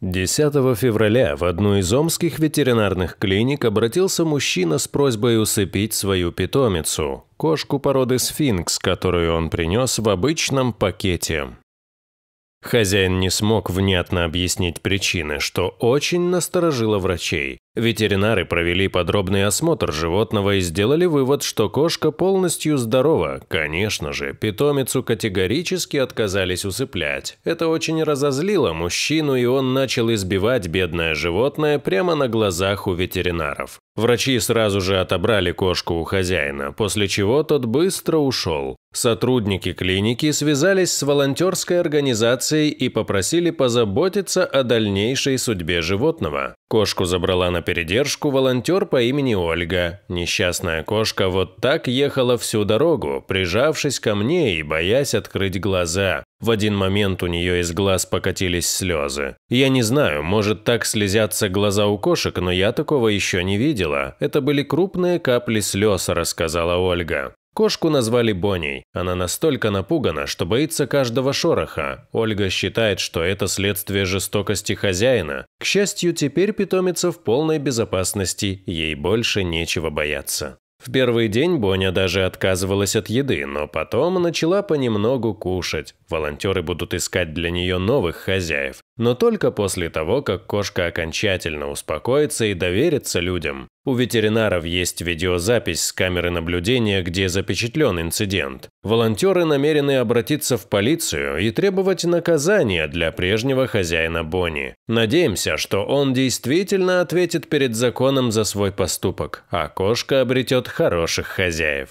10 февраля в одну из омских ветеринарных клиник обратился мужчина с просьбой усыпить свою питомицу – кошку породы сфинкс, которую он принес в обычном пакете. Хозяин не смог внятно объяснить причины, что очень насторожило врачей. Ветеринары провели подробный осмотр животного и сделали вывод, что кошка полностью здорова. Конечно же, питомицу категорически отказались усыплять. Это очень разозлило мужчину, и он начал избивать бедное животное прямо на глазах у ветеринаров. Врачи сразу же отобрали кошку у хозяина, после чего тот быстро ушел. Сотрудники клиники связались с волонтерской организацией и попросили позаботиться о дальнейшей судьбе животного. Кошку забрала на передержку волонтер по имени Ольга. Несчастная кошка вот так ехала всю дорогу, прижавшись ко мне и боясь открыть глаза. В один момент у нее из глаз покатились слезы. Я не знаю, может так слезятся глаза у кошек, но я такого еще не видела. Это были крупные капли слез, рассказала Ольга. Кошку назвали Бонней. Она настолько напугана, что боится каждого шороха. Ольга считает, что это следствие жестокости хозяина. К счастью, теперь питомица в полной безопасности, ей больше нечего бояться. В первый день Боня даже отказывалась от еды, но потом начала понемногу кушать. Волонтеры будут искать для нее новых хозяев, но только после того, как кошка окончательно успокоится и доверится людям. У ветеринаров есть видеозапись с камеры наблюдения, где запечатлен инцидент. Волонтеры намерены обратиться в полицию и требовать наказания для прежнего хозяина Бонни. Надеемся, что он действительно ответит перед законом за свой поступок, а кошка обретет хороших хозяев.